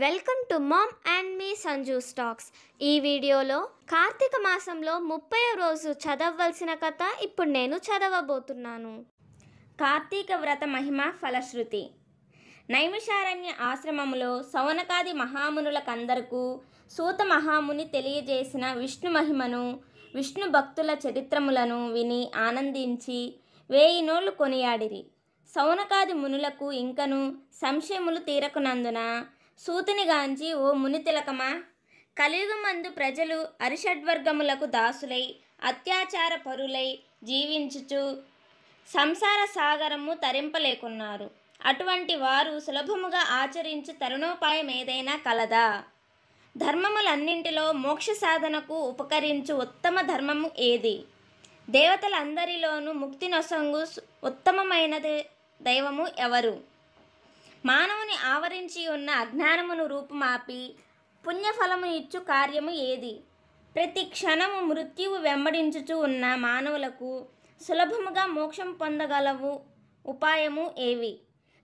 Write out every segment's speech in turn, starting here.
welcome to mom and me Sanju stocks ఈ వీడియోలో కార్తీక మాసంలో ముప్పై రోజు చదవలసిన కథ ఇప్పుడు నేను చదవబోతున్నాను కార్తీక వ్రత మహిమ ఫలశ్రుతి నైమిషారణ్య ఆశ్రమంలో మహామునుల మహామునులకందరకు సూత మహాముని తెలియజేసిన విష్ణు మహిమను విష్ణు భక్తుల చరిత్రములను విని ఆనందించి వేయి నోళ్లు కొనియాడిరి సౌనకాది మునులకు ఇంకను సంశయములు తీరకునందున గాంచి ఓ ముని తిలకమా కలియుగమందు ప్రజలు అరిషడ్వర్గములకు దాసులై అత్యాచార పరులై జీవించుచు సంసార సాగరము తరింపలేకున్నారు అటువంటి వారు సులభముగా ఆచరించు తరుణోపాయం ఏదైనా కలదా ధర్మములన్నింటిలో మోక్ష సాధనకు ఉపకరించు ఉత్తమ ధర్మము ఏది దేవతలందరిలోనూ ముక్తి నొసంగు ఉత్తమమైనది దైవము ఎవరు మానవుని ఆవరించి ఉన్న అజ్ఞానమును రూపుమాపి పుణ్యఫలము ఇచ్చు కార్యము ఏది ప్రతి క్షణము మృత్యువు వెంబడించుచు ఉన్న మానవులకు సులభముగా మోక్షం పొందగలవు ఉపాయము ఏవి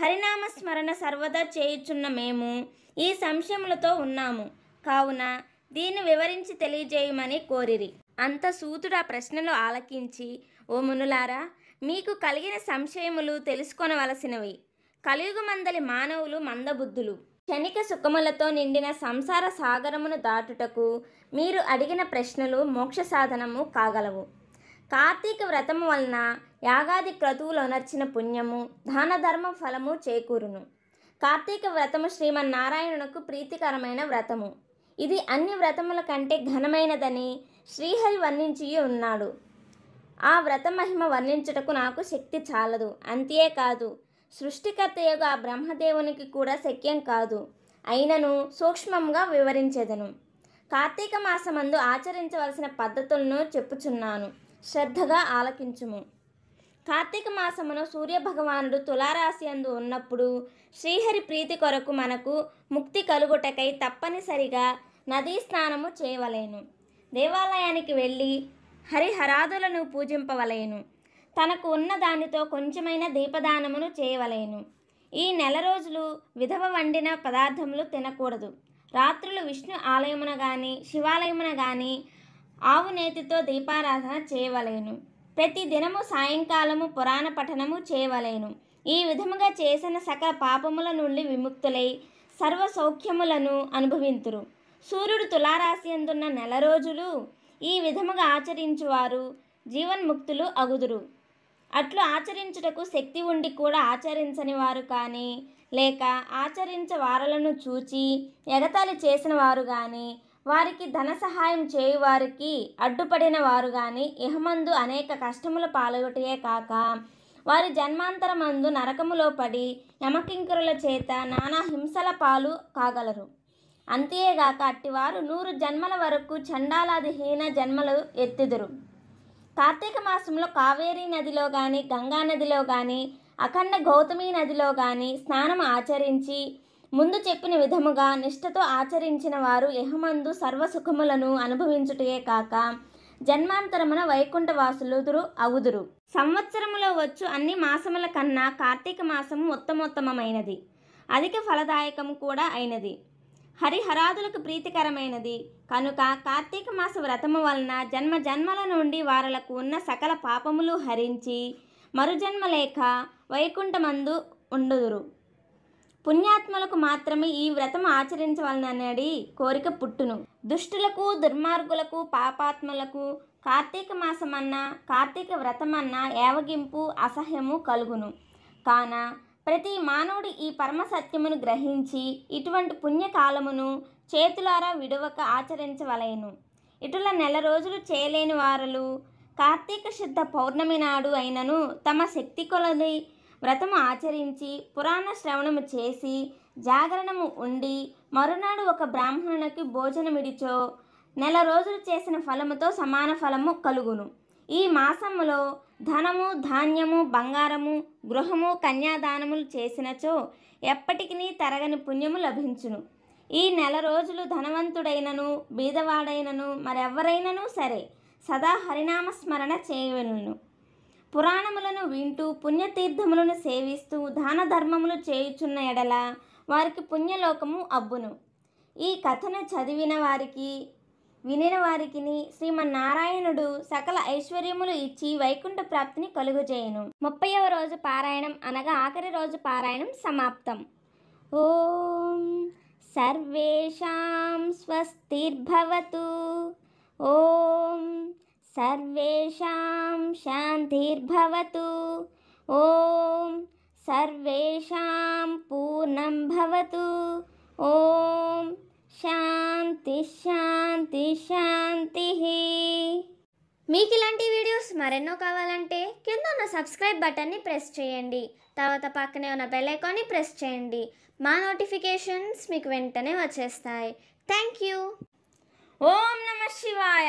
హరినామస్మరణ సర్వదా చేయుచున్న మేము ఈ సంశయములతో ఉన్నాము కావున దీన్ని వివరించి తెలియజేయమని కోరిరి అంత సూతుడు ఆ ప్రశ్నలు ఆలకించి ఓ మునులారా మీకు కలిగిన సంశయములు తెలుసుకొనవలసినవి కలియుగమందలి మానవులు మందబుద్ధులు క్షణిక సుఖములతో నిండిన సంసార సాగరమును దాటుటకు మీరు అడిగిన ప్రశ్నలు మోక్ష సాధనము కాగలవు కార్తీక వ్రతం వలన యాగాది నర్చిన పుణ్యము దాన ధర్మ ఫలము చేకూరును కార్తీక వ్రతము శ్రీమన్నారాయణునకు ప్రీతికరమైన వ్రతము ఇది అన్ని వ్రతముల కంటే ఘనమైనదని శ్రీహరి వర్ణించి ఉన్నాడు ఆ వ్రత మహిమ వర్ణించుటకు నాకు శక్తి చాలదు అంతే కాదు సృష్టికర్త యొక్క ఆ బ్రహ్మదేవునికి కూడా శక్యం కాదు అయినను సూక్ష్మంగా వివరించేదను కార్తీక మాసమందు ఆచరించవలసిన పద్ధతులను చెప్పుచున్నాను శ్రద్ధగా ఆలకించుము కార్తీక మాసమును సూర్యభగవానుడు తులారాశి అందు ఉన్నప్పుడు శ్రీహరి ప్రీతి కొరకు మనకు ముక్తి కలుగుటకై తప్పనిసరిగా నదీ స్నానము చేయవలేను దేవాలయానికి వెళ్ళి హరిహరాదులను పూజింపవలేను తనకు ఉన్న దానితో కొంచెమైన దీపదానమును చేయవలేను ఈ నెల రోజులు విధవ వండిన పదార్థములు తినకూడదు రాత్రులు విష్ణు ఆలయమున కానీ శివాలయమున కానీ ఆవు నేతితో దీపారాధన చేయవలేను ప్రతి దినము సాయంకాలము పురాణ పఠనము చేయవలేను ఈ విధముగా చేసిన సకల పాపముల నుండి విముక్తులై సర్వ సౌఖ్యములను అనుభవింతురు సూర్యుడు తులారాశి అందున్న నెల రోజులు ఈ విధముగా ఆచరించువారు జీవన్ముక్తులు అగుదురు అట్లు ఆచరించుటకు శక్తి ఉండి కూడా ఆచరించని వారు కానీ లేక ఆచరించే వారలను చూచి ఎగతాళి చేసిన వారు కానీ వారికి ధన సహాయం చేయువారికి అడ్డుపడిన వారు కానీ ఇహమందు అనేక కష్టముల పాల్గొటే కాక వారి జన్మాంతరమందు నరకములో పడి యమకింకరుల చేత నానా హింసల పాలు కాగలరు అంతేగాక అట్టివారు నూరు జన్మల వరకు చండాలాది హీన జన్మలు ఎత్తుదురు కార్తీక మాసంలో కావేరీ నదిలో కానీ గంగా నదిలో కానీ అఖండ గౌతమి నదిలో కానీ స్నానం ఆచరించి ముందు చెప్పిన విధముగా నిష్ఠతో ఆచరించిన వారు యహమందు సర్వసుఖములను అనుభవించుటయే కాక జన్మాంతరమున వైకుంఠవాసులుదురు అవుదురు సంవత్సరములో వచ్చు అన్ని మాసముల కన్నా కార్తీక మాసము ఉత్తమోత్తమైనది అధిక ఫలదాయకము కూడా అయినది హరిహరాదులకు ప్రీతికరమైనది కనుక కార్తీక మాస వ్రతము వలన జన్మ జన్మల నుండి వారలకు ఉన్న సకల పాపములు హరించి మరుజన్మ లేక వైకుంఠమందు ఉండుదురు పుణ్యాత్మలకు మాత్రమే ఈ వ్రతం ఆచరించవలనని కోరిక పుట్టును దుష్టులకు దుర్మార్గులకు పాపాత్మలకు కార్తీక మాసమన్న కార్తీక వ్రతమన్న ఏవగింపు అసహ్యము కలుగును కాన ప్రతి మానవుడు ఈ పరమ సత్యమును గ్రహించి ఇటువంటి పుణ్యకాలమును చేతులారా విడవక ఆచరించవలయను ఇటుల నెల రోజులు చేయలేని వారలు కార్తీక శుద్ధ పౌర్ణమి నాడు అయినను తమ శక్తి కొలది వ్రతము ఆచరించి పురాణ శ్రవణము చేసి జాగరణము ఉండి మరునాడు ఒక బ్రాహ్మణునికి భోజనమిడిచో నెల రోజులు చేసిన ఫలముతో సమాన ఫలము కలుగును ఈ మాసములో ధనము ధాన్యము బంగారము గృహము కన్యాదానములు చేసినచో ఎప్పటికీ తరగని పుణ్యము లభించును ఈ నెల రోజులు ధనవంతుడైనను బీదవాడైనను మరెవరైనను సరే సదా హరినామస్మరణ చేయవలను పురాణములను వింటూ పుణ్యతీర్థములను సేవిస్తూ దాన ధర్మములు చేయుచున్న ఎడల వారికి పుణ్యలోకము అబ్బును ఈ కథను చదివిన వారికి వినిన వారికి శ్రీమన్నారాయణుడు సకల ఐశ్వర్యములు ఇచ్చి వైకుంఠ ప్రాప్తిని కలుగుచేయును ముప్పైవ రోజు పారాయణం అనగా ఆఖరి రోజు పారాయణం సమాప్తం ఓం సర్వేషాం స్వస్తిర్భవతు ఓం సర్వేషాం శాంతిర్భవతు ఓం సర్వేషాం పూర్ణం భవతు ఓం శాంతి శాంతి శాంతి మీకు ఇలాంటి వీడియోస్ మరెన్నో కావాలంటే కింద ఉన్న సబ్స్క్రైబ్ బటన్ని ప్రెస్ చేయండి తర్వాత పక్కనే ఉన్న బెల్ ఐకాన్ని ప్రెస్ చేయండి మా నోటిఫికేషన్స్ మీకు వెంటనే వచ్చేస్తాయి థ్యాంక్ యూ ఓం నమ శివాయ